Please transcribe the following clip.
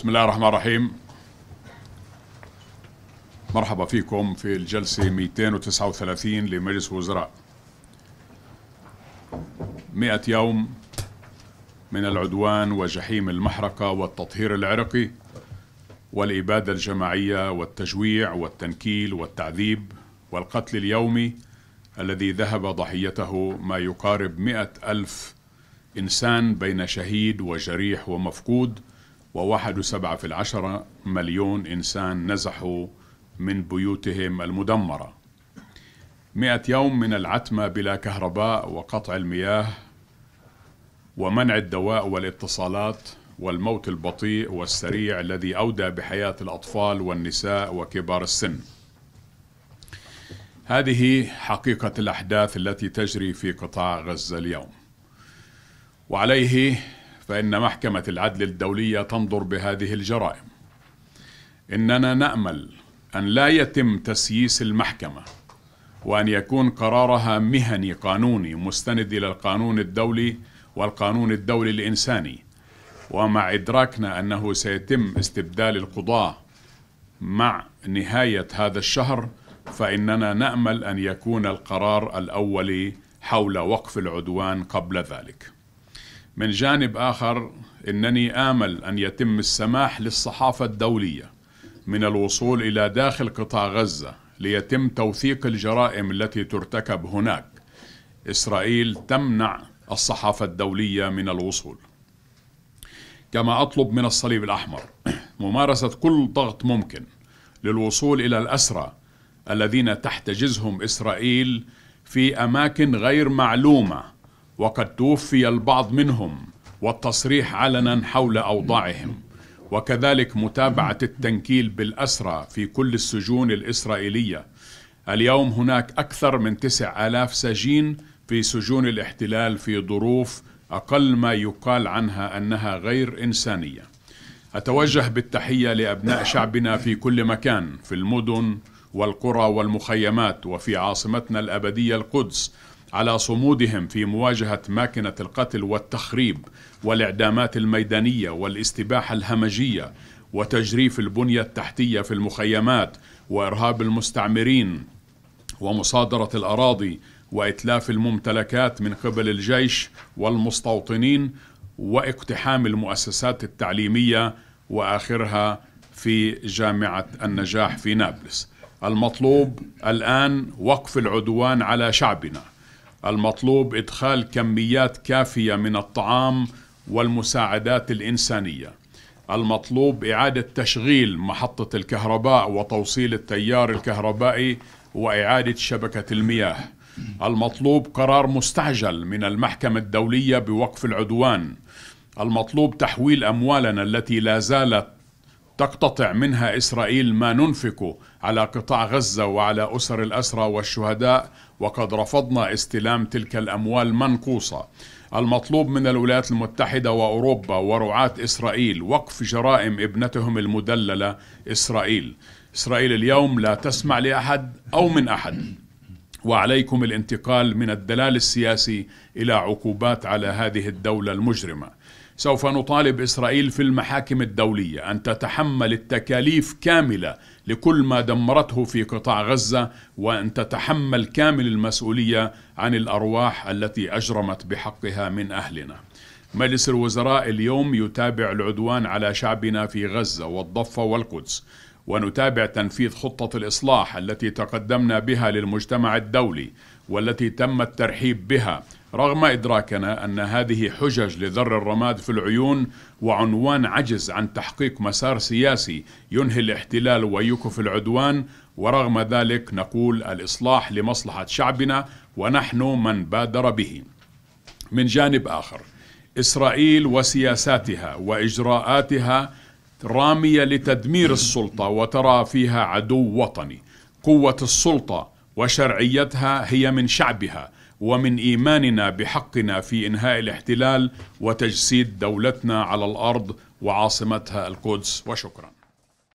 بسم الله الرحمن الرحيم مرحبا فيكم في الجلسة 239 لمجلس الوزراء 100 يوم من العدوان وجحيم المحرقة والتطهير العرقي والإبادة الجماعية والتجويع والتنكيل والتعذيب والقتل اليومي الذي ذهب ضحيته ما يقارب مئة ألف إنسان بين شهيد وجريح ومفقود وواحد وسبعة في العشرة مليون إنسان نزحوا من بيوتهم المدمرة مئة يوم من العتمة بلا كهرباء وقطع المياه ومنع الدواء والاتصالات والموت البطيء والسريع الذي أودى بحياة الأطفال والنساء وكبار السن هذه حقيقة الأحداث التي تجري في قطاع غزة اليوم وعليه فإن محكمة العدل الدولية تنظر بهذه الجرائم إننا نأمل أن لا يتم تسييس المحكمة وأن يكون قرارها مهني قانوني مستند إلى القانون الدولي والقانون الدولي الإنساني ومع إدراكنا أنه سيتم استبدال القضاة مع نهاية هذا الشهر فإننا نأمل أن يكون القرار الأولي حول وقف العدوان قبل ذلك من جانب آخر إنني آمل أن يتم السماح للصحافة الدولية من الوصول إلى داخل قطاع غزة ليتم توثيق الجرائم التي ترتكب هناك إسرائيل تمنع الصحافة الدولية من الوصول كما أطلب من الصليب الأحمر ممارسة كل ضغط ممكن للوصول إلى الأسرى الذين تحتجزهم إسرائيل في أماكن غير معلومة وقد توفي البعض منهم والتصريح علنا حول أوضاعهم وكذلك متابعة التنكيل بالأسرى في كل السجون الإسرائيلية اليوم هناك أكثر من 9000 سجين في سجون الاحتلال في ظروف أقل ما يقال عنها أنها غير إنسانية أتوجه بالتحية لأبناء شعبنا في كل مكان في المدن والقرى والمخيمات وفي عاصمتنا الأبدية القدس على صمودهم في مواجهة ماكنة القتل والتخريب والإعدامات الميدانية والاستباحة الهمجية وتجريف البنية التحتية في المخيمات وإرهاب المستعمرين ومصادرة الأراضي وإتلاف الممتلكات من قبل الجيش والمستوطنين واقتحام المؤسسات التعليمية وآخرها في جامعة النجاح في نابلس المطلوب الآن وقف العدوان على شعبنا المطلوب إدخال كميات كافية من الطعام والمساعدات الإنسانية المطلوب إعادة تشغيل محطة الكهرباء وتوصيل التيار الكهربائي وإعادة شبكة المياه المطلوب قرار مستعجل من المحكمة الدولية بوقف العدوان المطلوب تحويل أموالنا التي لا زالت تقتطع منها إسرائيل ما ننفقه على قطاع غزة وعلى أسر الأسرى والشهداء وقد رفضنا استلام تلك الأموال منقوصة المطلوب من الولايات المتحدة وأوروبا ورعاة إسرائيل وقف جرائم ابنتهم المدللة إسرائيل إسرائيل اليوم لا تسمع لأحد أو من أحد وعليكم الانتقال من الدلال السياسي إلى عقوبات على هذه الدولة المجرمة سوف نطالب إسرائيل في المحاكم الدولية أن تتحمل التكاليف كاملة لكل ما دمرته في قطاع غزة وأن تتحمل كامل المسؤولية عن الأرواح التي أجرمت بحقها من أهلنا مجلس الوزراء اليوم يتابع العدوان على شعبنا في غزة والضفة والقدس ونتابع تنفيذ خطة الإصلاح التي تقدمنا بها للمجتمع الدولي والتي تم الترحيب بها رغم إدراكنا أن هذه حجج لذر الرماد في العيون وعنوان عجز عن تحقيق مسار سياسي ينهي الاحتلال ويكف العدوان ورغم ذلك نقول الإصلاح لمصلحة شعبنا ونحن من بادر به من جانب آخر إسرائيل وسياساتها وإجراءاتها رامية لتدمير السلطة وترى فيها عدو وطني قوة السلطة وشرعيتها هي من شعبها ومن ايماننا بحقنا في انهاء الاحتلال وتجسيد دولتنا على الارض وعاصمتها القدس وشكرا